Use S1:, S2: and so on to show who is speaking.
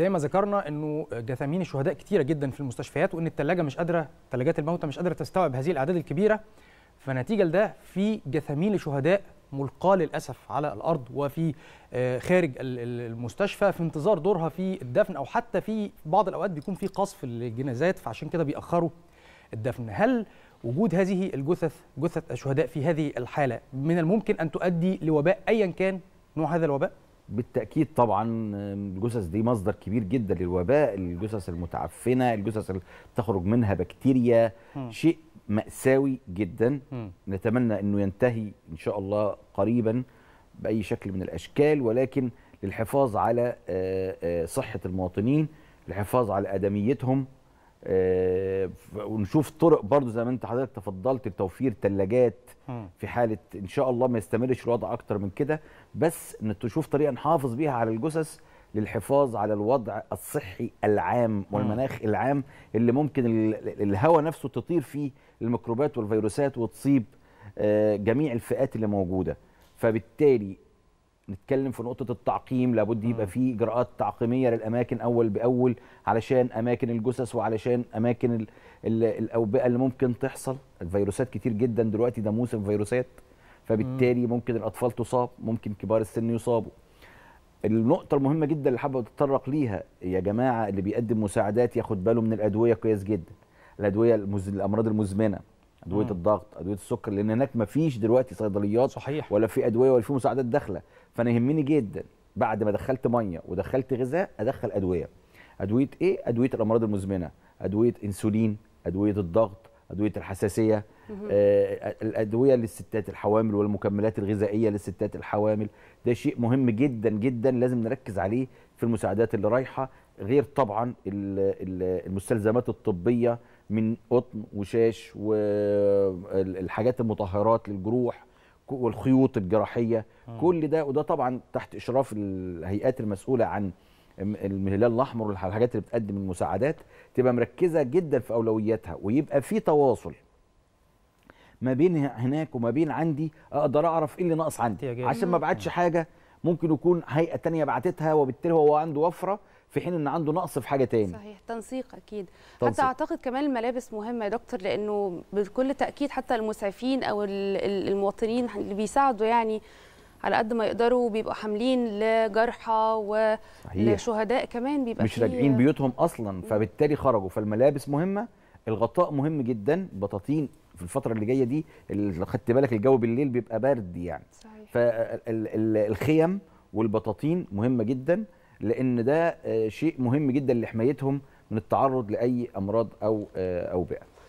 S1: زي ما ذكرنا انه جثامين الشهداء كتيره جدا في المستشفيات وان الثلاجه مش قادره ثلاجات الموتى مش قادره تستوعب هذه الاعداد الكبيره فنتيجه لده في جثامين لشهداء ملقاه للاسف على الارض وفي آه، خارج المستشفى في انتظار دورها في الدفن او حتى في بعض الاوقات بيكون في قصف للجنازات فعشان كده بيأخروا الدفن هل وجود هذه الجثث جثث الشهداء في هذه الحاله من الممكن ان تؤدي لوباء ايا كان نوع هذا الوباء بالتاكيد طبعا الجثث دي مصدر كبير جدا للوباء الجثث المتعفنه الجثث اللي تخرج منها بكتيريا م. شيء ماساوي جدا م. نتمنى انه ينتهي ان شاء الله قريبا باي شكل من الاشكال ولكن للحفاظ على آه، آه، صحه المواطنين للحفاظ على ادميتهم آه، ونشوف طرق برضو زي ما انت حضرتك تفضلت لتوفير ثلاجات في حاله ان شاء الله ما يستمرش الوضع اكتر من كده بس نشوف طريقه نحافظ بيها على الجثث للحفاظ على الوضع الصحي العام والمناخ العام اللي ممكن الهواء نفسه تطير فيه الميكروبات والفيروسات وتصيب آه، جميع الفئات اللي موجوده فبالتالي نتكلم في نقطه التعقيم لابد يبقى في اجراءات تعقيميه للاماكن اول باول علشان اماكن الجثث وعلشان اماكن الـ الـ الاوبئه اللي ممكن تحصل الفيروسات كتير جدا دلوقتي ده موسم فيروسات فبالتالي ممكن الاطفال تصاب ممكن كبار السن يصابوا النقطه المهمه جدا اللي حابب اتطرق ليها يا جماعه اللي بيقدم مساعدات ياخد باله من الادويه كويس جدا الادويه المز... الامراض المزمنه ادويه الضغط ادويه السكر لان هناك ما فيش دلوقتي صيدليات صحيح ولا في ادويه ولا في مساعدات داخله فانا يهمني جدا بعد ما دخلت ميه ودخلت غذاء ادخل ادويه ادويه ايه ادويه الامراض المزمنه ادويه انسولين ادويه الضغط ادويه الحساسيه آه الادويه للستات الحوامل والمكملات الغذائيه للستات الحوامل ده شيء مهم جدا جدا لازم نركز عليه في المساعدات اللي رايحه غير طبعا المستلزمات الطبيه من قطن وشاش والحاجات المطهرات للجروح والخيوط الجراحيه آه. كل ده وده طبعا تحت اشراف الهيئات المسؤوله عن الهلال الاحمر والحاجات اللي بتقدم المساعدات تبقى مركزه جدا في اولوياتها ويبقى في تواصل ما بين هناك وما بين عندي اقدر اعرف ايه اللي ناقص عندي عشان ما ابعتش آه. حاجه ممكن يكون هيئه تانية بعتتها وبالتالي هو عنده وفره في حين ان عنده نقص في حاجه تاني صحيح تنسيق اكيد تنسيق. حتى اعتقد كمان الملابس مهمه يا دكتور لانه بكل تاكيد حتى المسعفين او المواطنين اللي بيساعدوا يعني على قد ما يقدروا بيبقوا حاملين لجرحى
S2: ولشهداء
S1: كمان بيبقى مش راجعين بيوتهم اصلا فبالتالي خرجوا فالملابس مهمه الغطاء مهم جدا بطاطين في الفتره اللي جايه دي اللي خدت بالك الجو بالليل بيبقى برد يعني صحيح. فالخيم والبطاطين مهمه جدا لان ده آه، شيء مهم جدا لحمايتهم من التعرض لاي امراض او آه، اوبئه